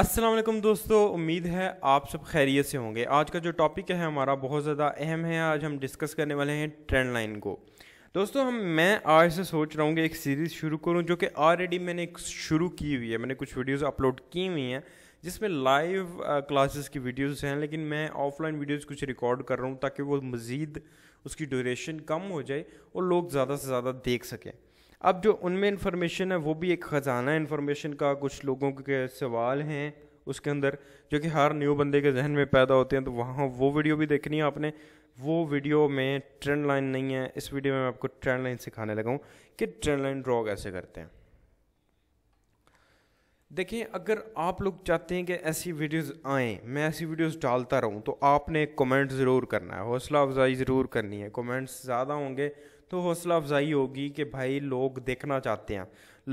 असलम दोस्तों उम्मीद है आप सब खैरियत से होंगे आज का जो टॉपिक है हमारा बहुत ज़्यादा अहम है आज हम डिस्कस करने वाले हैं ट्रेंड लाइन को दोस्तों हम मैं आज से सोच रहा हूँ कि एक सीरीज़ शुरू करूँ जो कि ऑलरेडी मैंने एक शुरू की हुई है मैंने कुछ वीडियोस अपलोड की हुई हैं जिसमें लाइव क्लासेस की वीडियोज़ हैं लेकिन मैं ऑफलाइन वीडियोज़ कुछ रिकॉर्ड कर रहा हूँ ताकि वो मज़ीद उसकी ड्यूरेशन कम हो जाए और लोग ज़्यादा से ज़्यादा देख सकें अब जो उनमें इंफॉर्मेशन है वो भी एक ख़जाना है इन्फॉर्मेशन का कुछ लोगों के सवाल हैं उसके अंदर जो कि हर न्यू बंदे के जहन में पैदा होते हैं तो वहाँ वो वीडियो भी देखनी है आपने वो वीडियो में ट्रेंड लाइन नहीं है इस वीडियो में मैं आपको ट्रेंड लाइन सिखाने लगा हूँ कि ट्रेंड लाइन ड्रॉ कैसे करते हैं देखिए अगर आप लोग चाहते हैं कि ऐसी वीडियोस आएँ मैं ऐसी वीडियोस डालता रहूँ तो आपने कमेंट ज़रूर करना है हौसला अफजाई ज़रूर करनी है कमेंट्स ज़्यादा होंगे तो हौसला अफजाई होगी कि भाई लोग देखना चाहते हैं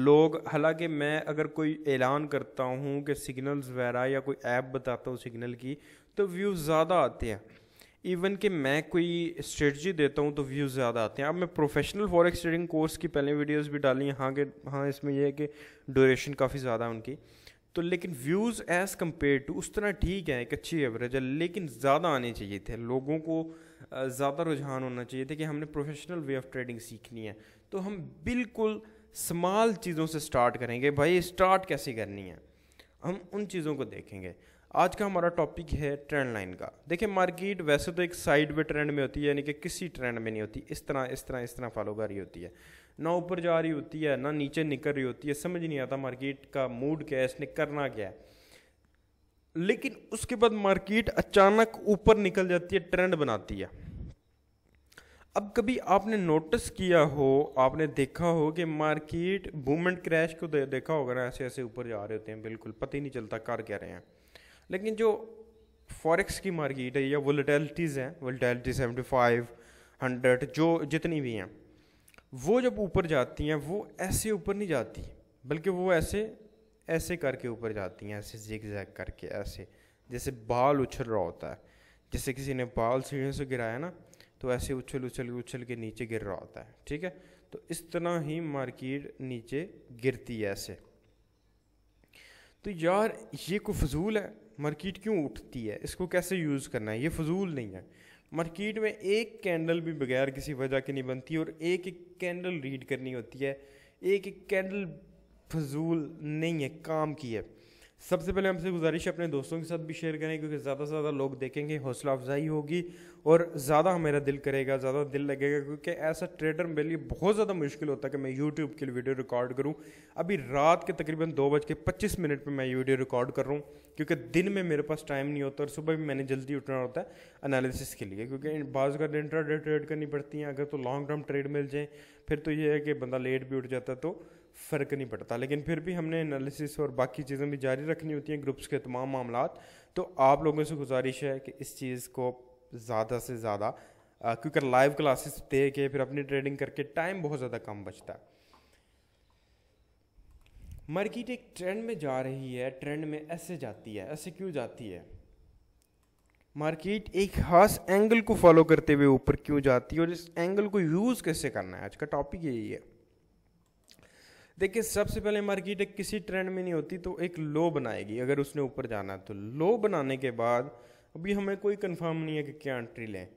लोग हालांकि मैं अगर कोई ऐलान करता हूँ कि सिग्नल्स वगैरह या कोई ऐप बताता हूँ सिग्नल की तो व्यूज़ ज़्यादा आते हैं इवन कि मैं कोई स्ट्रेटजी देता हूँ तो व्यूज़ ज़्यादा आते हैं अब मैं प्रोफेशनल फॉरेक्स ट्रेडिंग कोर्स की पहले वीडियोस भी डाली हैं हाँ के हाँ इसमें यह है कि ड्यूरेशन काफ़ी ज़्यादा है उनकी तो लेकिन व्यूज़ एज़ कम्पेयर टू उस तरह ठीक है एक अच्छी एवरेज है लेकिन ज़्यादा आने चाहिए थे लोगों को ज़्यादा रुझान होना चाहिए था कि हमने प्रोफेशनल वे ऑफ ट्रेडिंग सीखनी है तो हम बिल्कुल स्माल चीज़ों से स्टार्ट करेंगे भाई स्टार्ट कैसे करनी है हम उन चीज़ों को देखेंगे आज का हमारा टॉपिक है ट्रेंड लाइन का देखिए मार्केट वैसे तो एक साइड वे ट्रेंड में होती है यानी कि किसी ट्रेंड में नहीं होती इस तरह इस तरह इस तरह फॉलो कर रही होती है ना ऊपर जा रही होती है ना नीचे निकल रही होती है समझ नहीं आता मार्केट का मूड क्या है इसने करना क्या है लेकिन उसके बाद मार्केट अचानक ऊपर निकल जाती है ट्रेंड बनाती है अब कभी आपने नोटिस किया हो आपने देखा हो कि मार्केट मूवमेंट क्रैश को दे, देखा होगा ना ऐसे ऐसे ऊपर जा रहे होते हैं बिल्कुल पता ही नहीं चलता कर क्या रहे हैं लेकिन जो फॉरेक्स की मार्केट है या वोलेटैलिटीज़ हैं वोलेटैलिटी सेवेंटी फाइव हंड्रेड जो जितनी भी हैं वो जब ऊपर जाती हैं वो ऐसे ऊपर नहीं जाती बल्कि वो ऐसे ऐसे करके ऊपर जाती हैं ऐसे जिग जैग करके ऐसे जैसे बाल उछल रहा होता है जैसे किसी ने बाल सीढ़ियों से गिराया ना तो ऐसे उछल उछल उछल के नीचे गिर रहा होता है ठीक है तो इस तरह ही मार्केट नीचे गिरती है ऐसे तो यार ये को फजूल है मार्केट क्यों उठती है इसको कैसे यूज़ करना है ये फजूल नहीं है मार्केट में एक कैंडल भी बगैर किसी वजह के नहीं बनती और एक एक कैंडल रीड करनी होती है एक एक कैंडल फजूल नहीं है काम की है सबसे पहले हमसे गुजारिश अपने दोस्तों के साथ भी शेयर करें क्योंकि ज़्यादा से ज़्यादा लोग देखेंगे हौसला अफजाई होगी और ज़्यादा मेरा दिल करेगा ज़्यादा दिल लगेगा क्योंकि ऐसा ट्रेडर मेरे लिए बहुत ज़्यादा मुश्किल होता है कि मैं यूट्यूब के लिए वीडियो रिकॉर्ड करूँ अभी रात के तकरीबन दो बज के पच्चीस मिनट पर मैं वीडियो रिकॉर्ड कर रहा हूँ क्योंकि दिन में मेरे पास टाइम नहीं होता और सुबह भी मैंने जल्दी उठना होता है अनालिसिस के लिए क्योंकि बाज़ का इंट्रा डे ट्रेड करनी पड़ती हैं अगर तो लॉन्ग टर्म ट्रेड मिल जाए फिर तो ये है कि बंदा लेट भी उठ जाता है तो फ़र्क नहीं पड़ता लेकिन फिर भी हमने एनालिसिस और बाकी चीज़ें भी जारी रखनी होती हैं ग्रुप्स के तमाम मामला तो आप लोगों से गुजारिश है कि इस चीज़ को ज़्यादा से ज़्यादा क्योंकि लाइव क्लासेस दे के फिर अपनी ट्रेडिंग करके टाइम बहुत ज़्यादा कम बचता है मार्केट एक ट्रेंड में जा रही है ट्रेंड में ऐसे जाती है ऐसे क्यों जाती है मार्केट एक खास एंगल को फॉलो करते हुए ऊपर क्यों जाती है और इस एंगल को यूज़ कैसे करना है आज का टॉपिक यही है देखिए सबसे पहले मार्केट एक किसी ट्रेंड में नहीं होती तो एक लो बनाएगी अगर उसने ऊपर जाना तो लो बनाने के बाद अभी हमें कोई कंफर्म नहीं है कि क्या एंट्री लें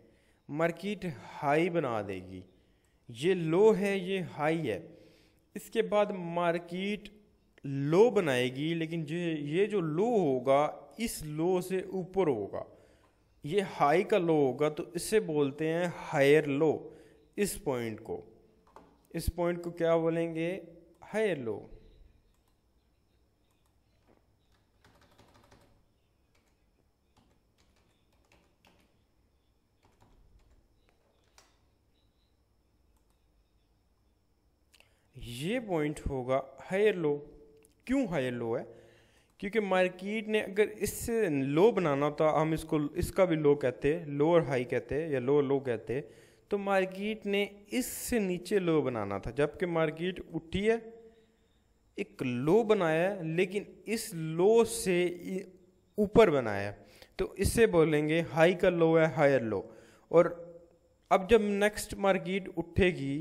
मार्केट हाई बना देगी ये लो है ये हाई है इसके बाद मार्केट लो बनाएगी लेकिन जो ये जो लो होगा इस लो से ऊपर होगा ये हाई का लो होगा तो इसे बोलते हैं हायर लो इस पॉइंट को इस पॉइंट को क्या बोलेंगे hello ये पॉइंट होगा हायर लो क्यों हायर लो है क्योंकि मार्केट ने अगर इससे लो बनाना होता हम इसको इसका भी लो कहते लोअर हाई कहते या लोअर लो कहते तो मार्केट ने इससे नीचे लो बनाना था जबकि मार्केट उठी है एक लो बनाया लेकिन इस लो से ऊपर बनाया तो इससे बोलेंगे हाई का लो है हायर लो और अब जब नेक्स्ट मार्केट उठेगी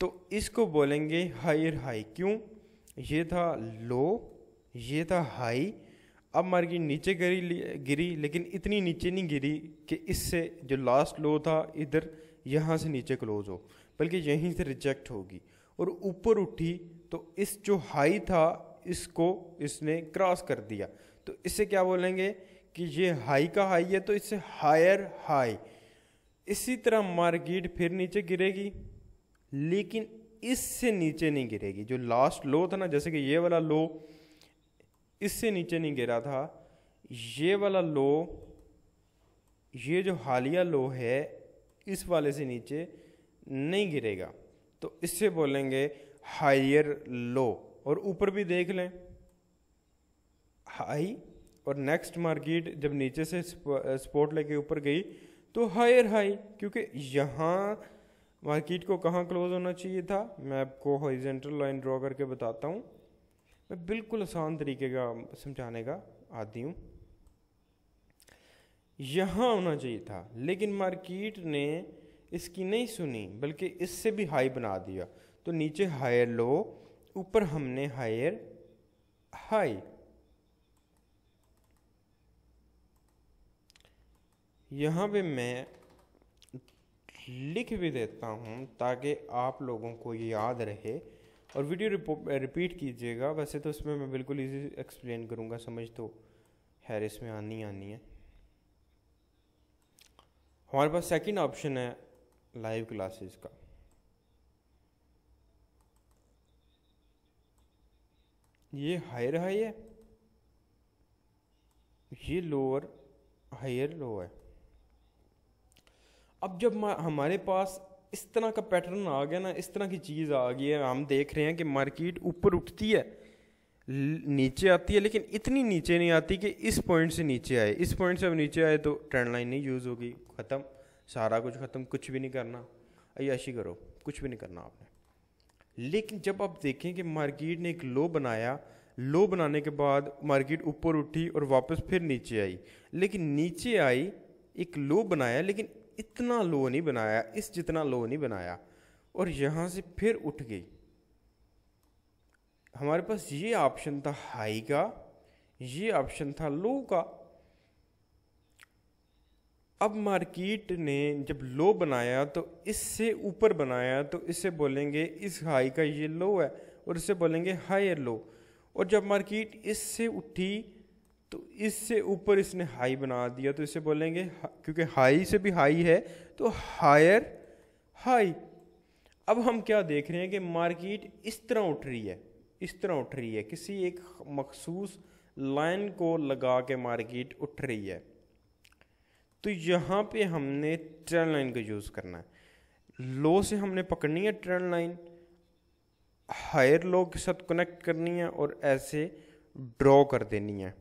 तो इसको बोलेंगे हायर हाई क्यों ये था लो ये था हाई अब मार्केट नीचे गिरी गिरी लेकिन इतनी नीचे नहीं गिरी कि इससे जो लास्ट लो था इधर यहाँ से नीचे क्लोज हो बल्कि यहीं से रिजेक्ट होगी और ऊपर उठी तो इस जो हाई था इसको इसने क्रॉस कर दिया तो इससे क्या बोलेंगे कि ये हाई का हाई है तो इससे हायर हाई इसी तरह मार्केट फिर नीचे गिरेगी लेकिन इससे नीचे नहीं गिरेगी जो लास्ट लो था ना जैसे कि ये वाला लो इससे नीचे नहीं गिरा था ये वाला लो ये जो हालिया लो है इस वाले से नीचे नहीं गिरेगा तो इससे बोलेंगे हायर लो और ऊपर भी देख लें हाई और नेक्स्ट मार्केट जब नीचे से स्पोर्ट लेके ऊपर गई तो हायर हाई क्योंकि यहाँ मार्केट को कहाँ क्लोज होना चाहिए था मैं आपको हॉरिजेंटल लाइन ड्रॉ करके बताता हूँ मैं बिल्कुल आसान तरीके का समझाने का आदि हूँ यहाँ होना चाहिए था लेकिन मार्केट ने इसकी नहीं सुनी बल्कि इससे भी हाई बना दिया तो नीचे हायर लो ऊपर हमने हायर हाई यहाँ पे मैं लिख भी देता हूँ ताकि आप लोगों को याद रहे और वीडियो रिपीट कीजिएगा वैसे तो इसमें मैं बिल्कुल इजी एक्सप्लेन करूँगा समझ तो खैर इसमें आनी आनी है हमारे पास सेकंड ऑप्शन है लाइव क्लासेस का ये हायर हाई है ये लोअर हायर लो है अब जब हमारे पास इस तरह का पैटर्न आ गया ना इस तरह की चीज़ आ गई है हम देख रहे हैं कि मार्केट ऊपर उठती है नीचे आती है लेकिन इतनी नीचे नहीं आती कि इस पॉइंट से नीचे आए इस पॉइंट से अब नीचे आए तो ट्रेंड लाइन नहीं यूज़ होगी ख़त्म सारा कुछ ख़त्म कुछ भी नहीं करना अयाशी करो कुछ भी नहीं करना आपने लेकिन जब आप देखें कि मार्केट ने एक लो बनाया लो बनाने के बाद मार्केट ऊपर उठी और वापस फिर नीचे आई लेकिन नीचे आई एक लो बनाया लेकिन इतना लो नहीं बनाया इस जितना लो नहीं बनाया और यहाँ से फिर उठ गई हमारे पास ये ऑप्शन था हाई का ये ऑप्शन था लो का अब मार्केट ने जब लो बनाया तो इससे ऊपर बनाया तो इसे बोलेंगे इस हाई का ये लो है और इसे बोलेंगे हायर लो और जब मार्केट इससे उठी तो इससे ऊपर इसने हाई बना दिया तो इसे बोलेंगे क्योंकि हाई से भी हाई है तो हायर हाई अब हम क्या देख रहे हैं कि मार्केट इस तरह उठ रही है इस तरह उठ रही है किसी एक मखसूस लाइन को लगा के मार्केट उठ रही है तो यहाँ पे हमने ट्रेंड लाइन का यूज़ करना है लो से हमने पकड़नी है ट्रेंड लाइन हायर लो के साथ कनेक्ट करनी है और ऐसे ड्रॉ कर देनी है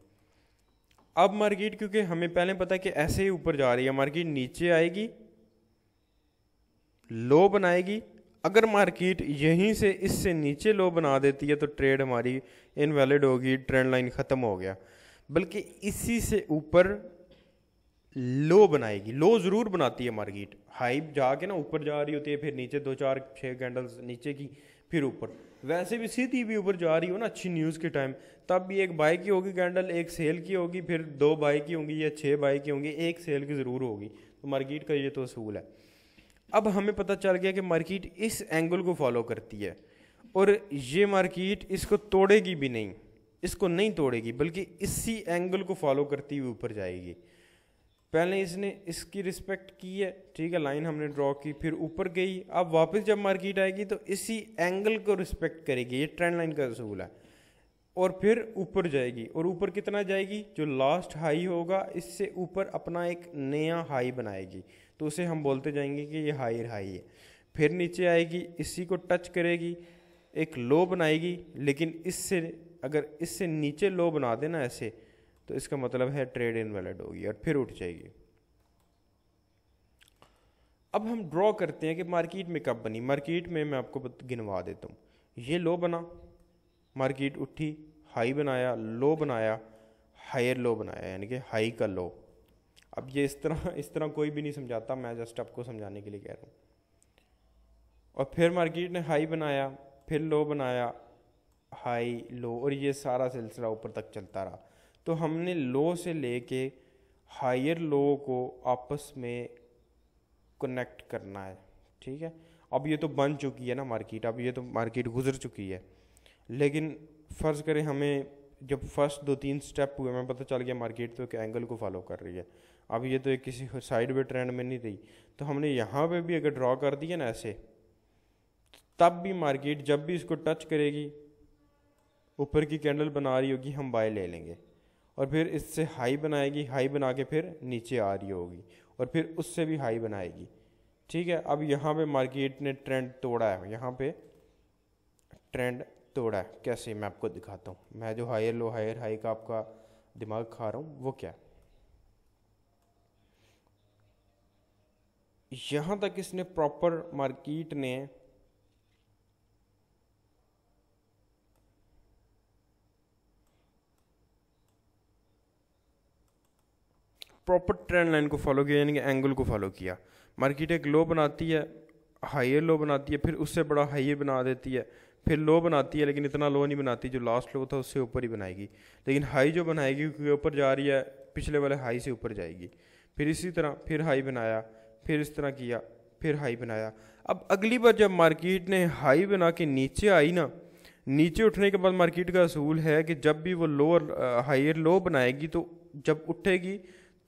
अब मार्केट क्योंकि हमें पहले पता है कि ऐसे ही ऊपर जा रही है मार्केट नीचे आएगी लो बनाएगी अगर मार्केट यहीं से इससे नीचे लो बना देती है तो ट्रेड हमारी इनवैलिड होगी ट्रेंड लाइन ख़त्म हो गया बल्कि इसी से ऊपर लो बनाएगी लो ज़रूर बनाती है मार्केट हाई जाके ना ऊपर जा रही होती है फिर नीचे दो चार छः कैंडल्स नीचे की फिर ऊपर वैसे भी सीधी भी ऊपर जा रही हो ना अच्छी न्यूज़ के टाइम तब भी एक बाई की होगी कैंडल एक सेल की होगी फिर दो बाई की होंगी या छः बाई की होंगी एक सेल की ज़रूर होगी तो मार्केट का ये तो असूल है अब हमें पता चल गया कि मार्केट इस एंगल को फॉलो करती है और ये मार्केट इसको तोड़ेगी भी नहीं इसको नहीं तोड़ेगी बल्कि इसी एंगल को फॉलो करती हुई ऊपर जाएगी पहले इसने इसकी रिस्पेक्ट की है ठीक है लाइन हमने ड्रॉ की फिर ऊपर गई अब वापस जब मार्केट आएगी तो इसी एंगल को रिस्पेक्ट करेगी ये ट्रेंड लाइन का असूल है और फिर ऊपर जाएगी और ऊपर कितना जाएगी जो लास्ट हाई होगा इससे ऊपर अपना एक नया हाई बनाएगी तो उसे हम बोलते जाएंगे कि ये हायर हाई है फिर नीचे आएगी इसी को टच करेगी एक लो बनाएगी लेकिन इससे अगर इससे नीचे लो बना देना ऐसे तो इसका मतलब है ट्रेड इन वैलिड होगी और फिर उठ जाएगी अब हम ड्रॉ करते हैं कि मार्केट में कब बनी मार्केट में मैं आपको गिनवा देता हूँ ये लो बना मार्केट उठी हाई बनाया लो बनाया हायर लो बनाया यानी कि हाई का लो अब ये इस तरह इस तरह कोई भी नहीं समझाता मैं जस्ट आपको समझाने के लिए कह रहा हूँ और फिर मार्केट ने हाई बनाया फिर लो बनाया हाई लो और ये सारा सिलसिला ऊपर तक चलता रहा तो हमने लो से लेके हायर लो को आपस में कनेक्ट करना है ठीक है अब ये तो बन चुकी है ना मार्केट अब ये तो मार्केट गुजर चुकी है लेकिन फ़र्ज़ करें हमें जब फर्स्ट दो तीन स्टेप हुए हमें पता चल गया मार्केट तो एक एंगल को फॉलो कर रही है अब ये तो एक किसी साइड वे ट्रेंड में नहीं रही तो हमने यहाँ पे भी अगर ड्रॉ कर दिया ना ऐसे तब भी मार्केट जब भी इसको टच करेगी ऊपर की कैंडल बना रही होगी हम बाय ले लेंगे और फिर इससे हाई बनाएगी हाई बना के फिर नीचे आ रही होगी और फिर उससे भी हाई बनाएगी ठीक है अब यहाँ पे मार्केट ने ट्रेंड तोड़ा है यहाँ पे ट्रेंड तोड़ा है कैसे मैं आपको दिखाता हूँ मैं जो हायर लो हायर हाई का आपका दिमाग खा रहा हूँ वो क्या है यहाँ तक इसने प्रॉपर मार्केट ने प्रॉपर ट्रेंड लाइन को फॉलो किया यानी कि एंगल को फॉलो किया मार्केट एक लो बनाती है हाइयर लो बनाती है फिर उससे बड़ा हाइयर बना देती है फिर लो बनाती है लेकिन इतना लो नहीं बनाती जो लास्ट लो था उससे ऊपर ही बनाएगी लेकिन हाई जो बनाएगी क्योंकि ऊपर जा रही है पिछले वाले हाई से ऊपर जाएगी फिर इसी तरह फिर हाई बनाया फिर इस तरह किया फिर हाई बनाया अब अगली बार जब मार्केट ने हाई बना के नीचे आई ना नीचे उठने के बाद मार्केट का असूल है कि जब भी वो लोअर हाइयर लो बनाएगी तो जब उठेगी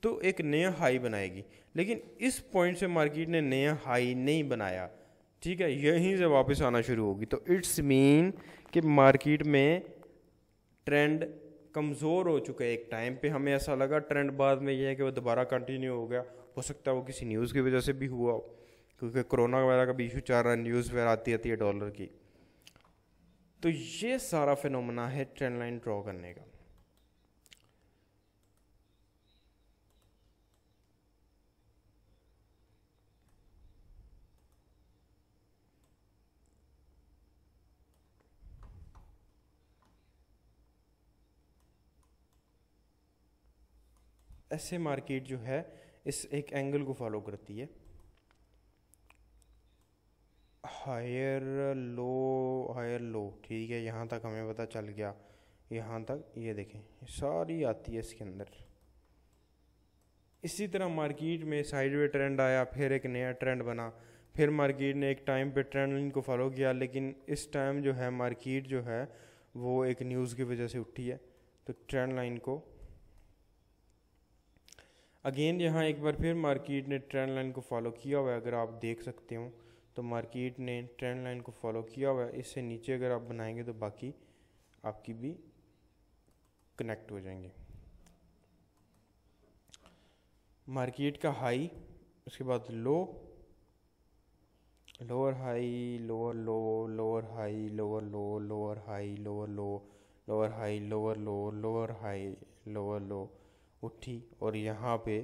तो एक नया हाई बनाएगी लेकिन इस पॉइंट से मार्केट ने नया हाई नहीं बनाया ठीक है यहीं से वापस आना शुरू होगी तो इट्स मीन कि मार्केट में ट्रेंड कमज़ोर हो चुका है एक टाइम पे हमें ऐसा लगा ट्रेंड बाद में यह है कि वो दोबारा कंटिन्यू हो गया हो सकता है वो किसी न्यूज़ की वजह से भी हुआ क्योंकि कोरोना वगैरह का भी इशू चल रहा है न्यूज़ वगैरह आती आती है डॉलर की तो ये सारा फिनोमना है ट्रेंड लाइन ड्रॉ करने का ऐसे मार्केट जो है इस एक एंगल को फॉलो करती है हायर लो हायर लो ठीक है यहाँ तक हमें पता चल गया यहाँ तक ये देखें सारी आती है इसके अंदर इसी तरह मार्केट में साइड वे ट्रेंड आया फिर एक नया ट्रेंड बना फिर मार्केट ने एक टाइम पे ट्रेंड लाइन को फॉलो किया लेकिन इस टाइम जो है मार्केट जो है वो एक न्यूज़ की वजह से उठी है तो ट्रेंड लाइन को अगेन यहाँ एक बार फिर मार्केट ने ट्रेंड लाइन को फॉलो किया हुआ है अगर आप देख सकते हो तो मार्केट ने ट्रेंड लाइन को फॉलो किया हुआ है इससे नीचे अगर आप बनाएंगे तो बाकी आपकी भी कनेक्ट हो जाएंगे मार्केट का हाई उसके बाद low lower high lower low lower high lower low lower high lower low lower high lower low lower high lower low उठी और यहाँ पे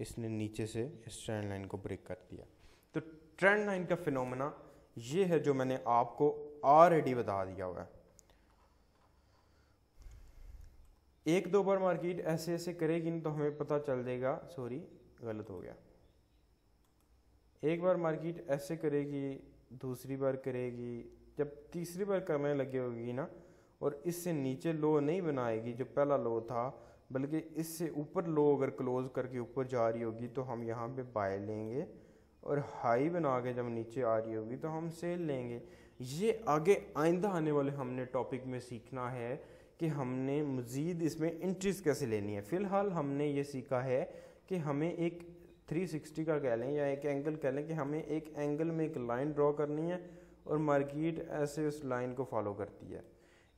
इसने नीचे से इस ट्रेंड लाइन को ब्रेक कर दिया तो ट्रेंड लाइन का फिनोमेना ये है जो मैंने आपको ऑलरेडी बता दिया हुआ है एक दो बार मार्केट ऐसे ऐसे करेगी तो हमें पता चल देगा सॉरी गलत हो गया एक बार मार्केट ऐसे करेगी दूसरी बार करेगी जब तीसरी बार करने लगी होगी ना और इससे नीचे लो नहीं बनाएगी जो पहला लो था बल्कि इससे ऊपर लो अगर क्लोज़ करके ऊपर जा रही होगी तो हम यहाँ पे बाय लेंगे और हाई बना के जब नीचे आ रही होगी तो हम सेल लेंगे ये आगे आइंदा आने वाले हमने टॉपिक में सीखना है कि हमने मज़ीद इसमें इंट्रीज कैसे लेनी है फ़िलहाल हमने ये सीखा है कि हमें एक 360 का कह लें या एक एंगल कह लें कि हमें एक एंगल में एक लाइन ड्रॉ करनी है और मार्केट ऐसे उस लाइन को फॉलो करती है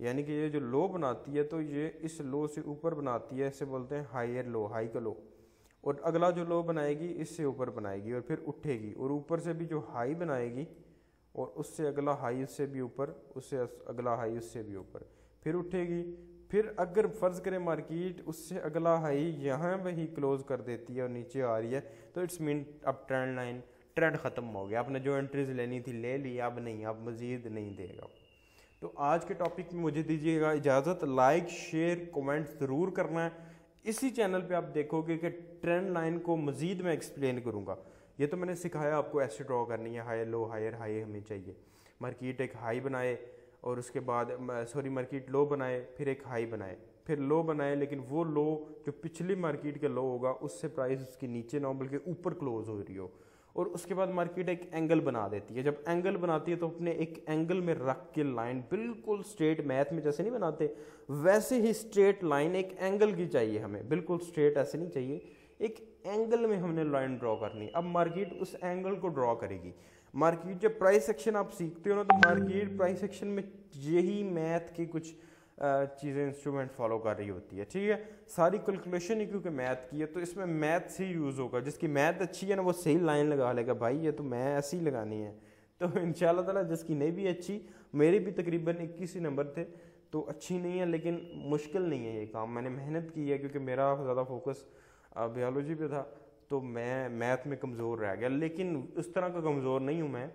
यानी कि ये जो लो बनाती है तो ये इस लो से ऊपर बनाती है इसे बोलते हैं हायर लो हाई का लो और अगला जो लो बनाएगी इससे ऊपर बनाएगी और फिर उठेगी और ऊपर से भी जो हाई बनाएगी और उससे अगला हाई उससे भी ऊपर उससे अगला हाई उससे भी ऊपर फिर उठेगी फिर अगर फ़र्ज़ करें मार्केट उससे अगला हाई यहाँ पर ही क्लोज़ कर देती है और नीचे आ रही है तो इट्स मीन अब ट्रेंड लाइन ट्रेंड ख़त्म हो गया आपने जो एंट्रीज लेनी थी ले ली अब नहीं अब मज़ीद नहीं देगा तो आज के टॉपिक में मुझे दीजिएगा इजाज़त लाइक शेयर कमेंट ज़रूर करना है इसी चैनल पे आप देखोगे कि ट्रेंड लाइन को मज़ीद मैं एक्सप्लेन करूँगा ये तो मैंने सिखाया आपको ऐसे ड्रॉ करनी है हाई लो हायर हाई हमें चाहिए मार्किट एक हाई बनाए और उसके बाद सॉरी मार्किट लो बनाए फिर एक हाई बनाए फिर लो बनाए लेकिन वो लो जो पिछली मार्किट का लो होगा उससे प्राइस उसके नीचे ना हो बल्कि ऊपर क्लोज़ हो रही हो और उसके बाद मार्केट एक एंगल बना देती है जब एंगल बनाती है तो अपने एक एंगल में रख के लाइन बिल्कुल स्ट्रेट मैथ में जैसे नहीं बनाते वैसे ही स्ट्रेट लाइन एक एंगल की चाहिए हमें बिल्कुल स्ट्रेट ऐसे नहीं चाहिए एक एंगल में हमने लाइन ड्रॉ करनी अब मार्केट उस एंगल को ड्रॉ करेगी मार्केट जब प्राइस एक्शन आप सीखते हो ना तो मार्केट प्राइस एक्शन में यही मैथ के कुछ चीज़ें इंस्ट्रूमेंट फॉलो कर रही होती है ठीक है सारी कैलकुलेशन ही क्योंकि मैथ की है तो इसमें मैथ से यूज़ होगा जिसकी मैथ अच्छी है ना वो सही लाइन लगा लेगा भाई ये तो मैं ऐसी लगानी है तो इन ताला जिसकी नहीं भी अच्छी मेरे भी तकरीबन इक्कीस ही नंबर थे तो अच्छी नहीं है लेकिन मुश्किल नहीं है ये काम मैंने मेहनत की है क्योंकि मेरा ज़्यादा फोकस बायोलॉजी पर था तो मैं मैथ में कमज़ोर रह गया लेकिन उस तरह का कमज़ोर नहीं हूँ मैं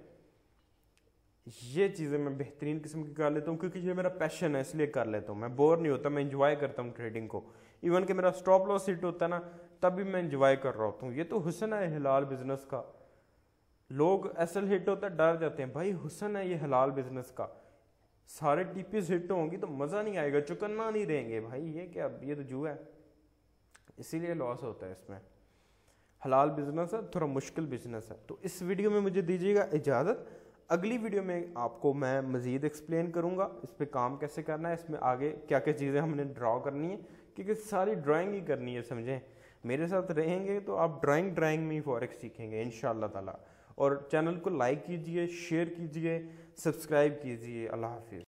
ये चीज़ें मैं बेहतरीन किस्म की कर लेता हूँ क्योंकि ये मेरा पैशन है इसलिए कर लेता हूँ मैं बोर नहीं होता मैं इंजॉय करता हूँ ट्रेडिंग को इवन कि मेरा स्टॉप लॉस हिट होता है ना तभी मैं इंजॉय कर रहा होता हूँ ये तो हुसन है हिलाल बिजनेस का लोग असल हिट होता है डर जाते हैं भाई हुसन है ये हलाल बिजनेस का सारे टीपीज हिट होंगी तो मज़ा नहीं आएगा चुकन्ना नहीं देंगे भाई ये क्या ये तो जू है इसीलिए लॉस होता है इसमें हलाल बिजनेस है थोड़ा मुश्किल बिजनेस है तो इस वीडियो में मुझे दीजिएगा इजाज़त अगली वीडियो में आपको मैं मज़ीद एक्सप्लेन करूँगा इस पर काम कैसे करना है इसमें आगे क्या क्या चीज़ें हमने ड्रा करनी है क्योंकि सारी ड्राइंग ही करनी है समझें मेरे साथ रहेंगे तो आप ड्राइंग ड्राइंग में ही फॉरेक्स सीखेंगे इन ताला और चैनल को लाइक कीजिए शेयर कीजिए सब्सक्राइब कीजिए अल्लाह हाफिज़